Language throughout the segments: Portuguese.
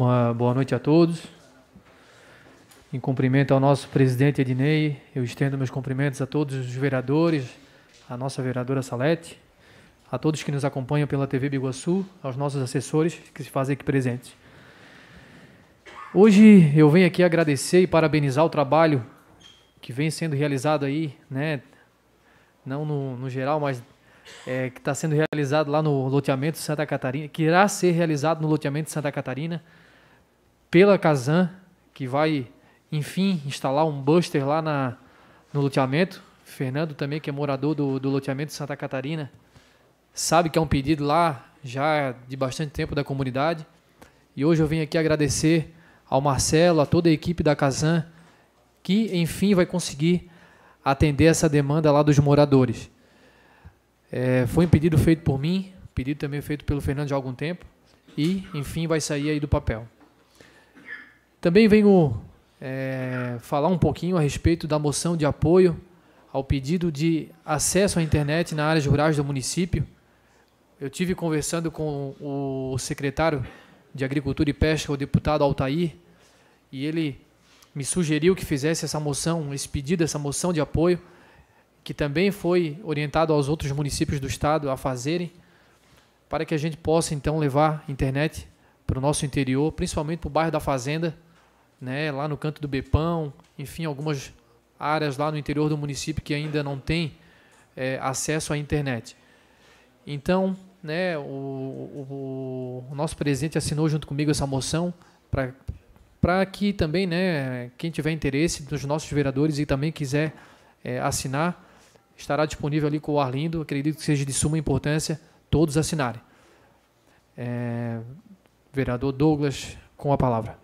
Uma boa noite a todos. Em cumprimento ao nosso presidente Ednei, eu estendo meus cumprimentos a todos os vereadores, à nossa vereadora Salete, a todos que nos acompanham pela TV Biguaçu, aos nossos assessores que se fazem aqui presentes. Hoje eu venho aqui agradecer e parabenizar o trabalho que vem sendo realizado aí, né? Não no, no geral, mas é, que está sendo realizado lá no loteamento de Santa Catarina, que irá ser realizado no loteamento de Santa Catarina pela Kazan, que vai, enfim, instalar um buster lá na, no loteamento. Fernando também, que é morador do, do loteamento de Santa Catarina, sabe que é um pedido lá já de bastante tempo da comunidade. E hoje eu vim aqui agradecer ao Marcelo, a toda a equipe da Casan, que enfim vai conseguir atender essa demanda lá dos moradores. É, foi um pedido feito por mim, pedido também feito pelo Fernando há algum tempo, e enfim vai sair aí do papel. Também venho é, falar um pouquinho a respeito da moção de apoio ao pedido de acesso à internet na áreas rurais do município. Eu tive conversando com o secretário de Agricultura e Pesca, o deputado Altair, e ele me sugeriu que fizesse essa moção, esse pedido, essa moção de apoio, que também foi orientado aos outros municípios do estado a fazerem, para que a gente possa então levar internet para o nosso interior, principalmente para o bairro da Fazenda né, lá no canto do Bepão, enfim, algumas áreas lá no interior do município que ainda não tem é, acesso à internet. Então, né, o, o, o, nosso presidente assinou junto comigo essa moção para que também né, quem tiver interesse dos nossos vereadores e também quiser é, assinar, estará disponível ali com o Arlindo. Acredito que seja de suma importância todos assinarem. É, vereador Douglas, com a palavra.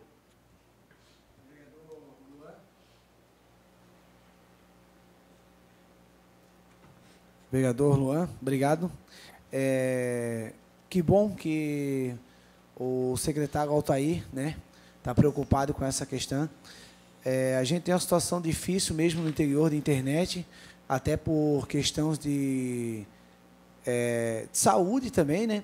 Vereador Luan, obrigado. É, que bom que o secretário Altair né, está preocupado com essa questão. É, a gente tem uma situação difícil mesmo no interior da internet, até por questões de, é, de saúde também, né?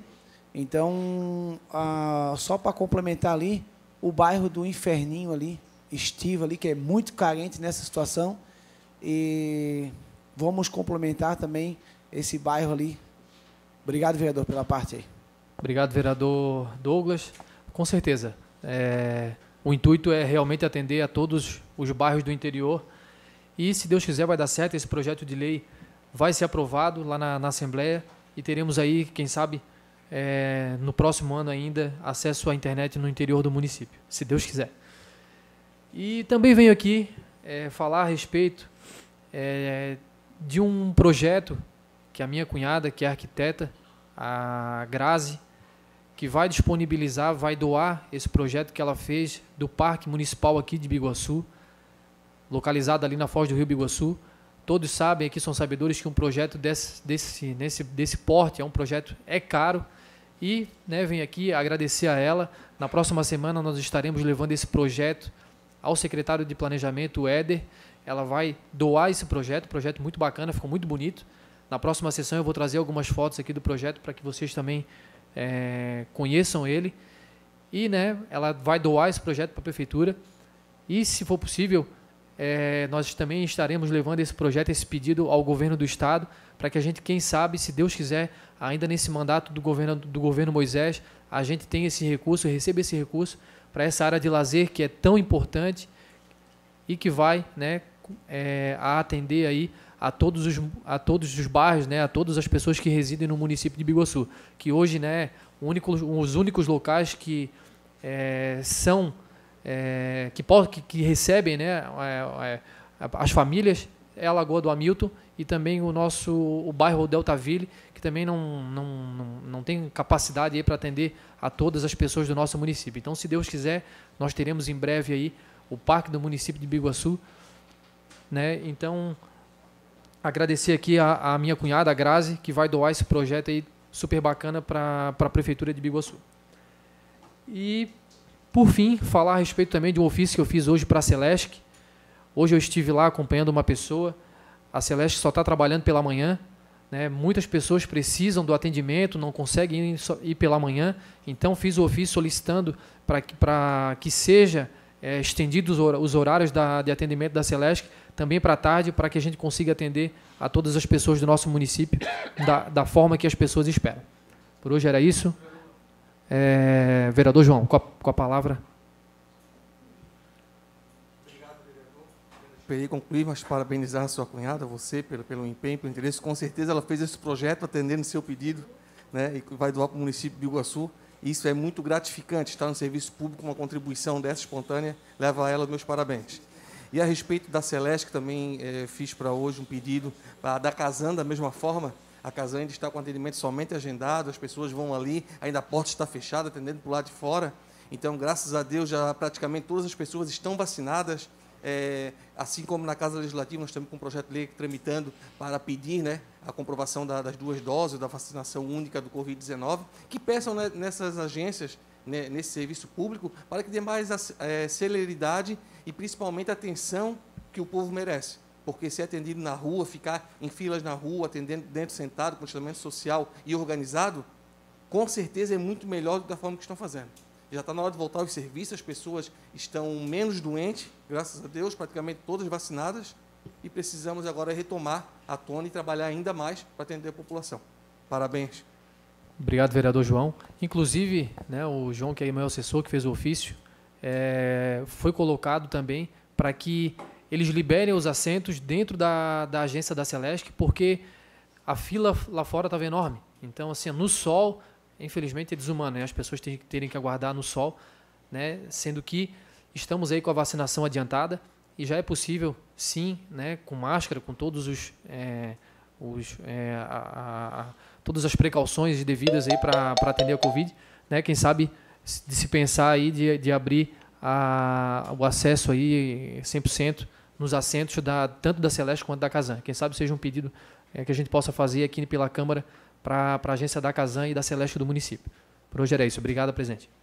Então, a, só para complementar ali, o bairro do Inferninho ali, Estiva ali, que é muito carente nessa situação. E vamos complementar também esse bairro ali. Obrigado, vereador, pela parte aí. Obrigado, vereador Douglas. Com certeza. É, o intuito é realmente atender a todos os bairros do interior. E, se Deus quiser, vai dar certo. Esse projeto de lei vai ser aprovado lá na, na Assembleia e teremos aí, quem sabe, é, no próximo ano ainda, acesso à internet no interior do município, se Deus quiser. E também venho aqui é, falar a respeito é, de um projeto que a minha cunhada, que é arquiteta, a Grazi, que vai disponibilizar, vai doar esse projeto que ela fez do Parque Municipal aqui de Biguaçu, localizado ali na Foz do Rio Biguaçu. Todos sabem aqui, são sabedores que um projeto desse, desse, nesse, desse porte é um projeto é caro. E né, vem aqui agradecer a ela. Na próxima semana nós estaremos levando esse projeto ao secretário de Planejamento, Éder, ela vai doar esse projeto, projeto muito bacana, ficou muito bonito. Na próxima sessão eu vou trazer algumas fotos aqui do projeto para que vocês também é, conheçam ele. E né, ela vai doar esse projeto para a prefeitura. E se for possível, é, nós também estaremos levando esse projeto, esse pedido ao governo do estado, para que a gente, quem sabe, se Deus quiser, ainda nesse mandato do governo, do governo Moisés, a gente tenha esse recurso, receba esse recurso para essa área de lazer que é tão importante e que vai né, é, atender aí a todos os, a todos os bairros, né, a todas as pessoas que residem no município de Biguaçu, que hoje né, os únicos locais que é, são é, que, que, que, recebem né, é, é, as famílias é a Lagoa do Hamilton e também o nosso o bairro Ville que também não, não, não, não tem capacidade para atender a todas as pessoas do nosso município. Então, se Deus quiser, nós teremos em breve aí o parque do município de Biguaçu. Né? Então, agradecer aqui a, a minha cunhada, a Grazi, que vai doar esse projeto aí super bacana para a Prefeitura de Biguaçu. E, por fim, falar a respeito também de um ofício que eu fiz hoje para a Celesc. Hoje eu estive lá acompanhando uma pessoa. A Celeste só está trabalhando pela manhã. Né? Muitas pessoas precisam do atendimento, não conseguem ir, pela manhã. Então, fiz o ofício solicitando para que, que seja é, estendidos os horários da, de atendimento da Celesc também para tarde, para que a gente consiga atender a todas as pessoas do nosso município da, da forma que as pessoas esperam. Por hoje era isso. É, vereador João, com a, com a palavra. Esperei concluir, mas parabenizar a sua cunhada, você, pelo, pelo empenho, pelo interesse. Com certeza ela fez esse projeto atendendo seu pedido né, e vai doar para o município de Iguaçu. Isso é muito gratificante, estar no serviço público, uma contribuição dessa espontânea, leva a ela meus parabéns. E a respeito da Celeste, que também eh, fiz para hoje um pedido para da Casan, da mesma forma, a Casan ainda está com atendimento somente agendado, as pessoas vão ali, ainda a porta está fechada, atendendo para o lado de fora. Então, graças a Deus, já praticamente todas as pessoas estão vacinadas. É, assim como na Casa Legislativa, nós estamos com um projeto de lei tramitando para pedir né, a comprovação da, das duas doses da vacinação única do Covid-19, que peçam né, nessas agências, né, nesse serviço público, para que dê mais é, celeridade e principalmente atenção que o povo merece porque ser atendido na rua, ficar em filas na rua, atendendo dentro sentado, com distanciamento social e organizado, com certeza é muito melhor do que da forma que estão fazendo já está na hora de voltar aos serviços, as pessoas estão menos doentes, graças a Deus, praticamente todas vacinadas, e precisamos agora retomar a tona e trabalhar ainda mais para atender a população. Parabéns. Obrigado, vereador João. Inclusive, né, o João, que é meu assessor, que fez o ofício, é, foi colocado também para que eles liberem os assentos dentro da, da agência da Celeste porque a fila lá fora estava enorme. Então, assim, no sol, infelizmente, é desumano, né? As pessoas têm, terem que aguardar no sol, né? Sendo que estamos aí com a vacinação adiantada e já é possível, sim, né? Com máscara, com todos os, é, os é, a, a, todas as precauções devidas aí para atender a Covid, né? Quem sabe de se pensar aí de, de abrir a, o acesso aí 100% nos assentos da, tanto da Celeste quanto da Casan. Quem sabe seja um pedido é, que a gente possa fazer aqui pela Câmara para a agência da Casan e da Celeste do município. Por hoje era isso. Obrigado, presidente.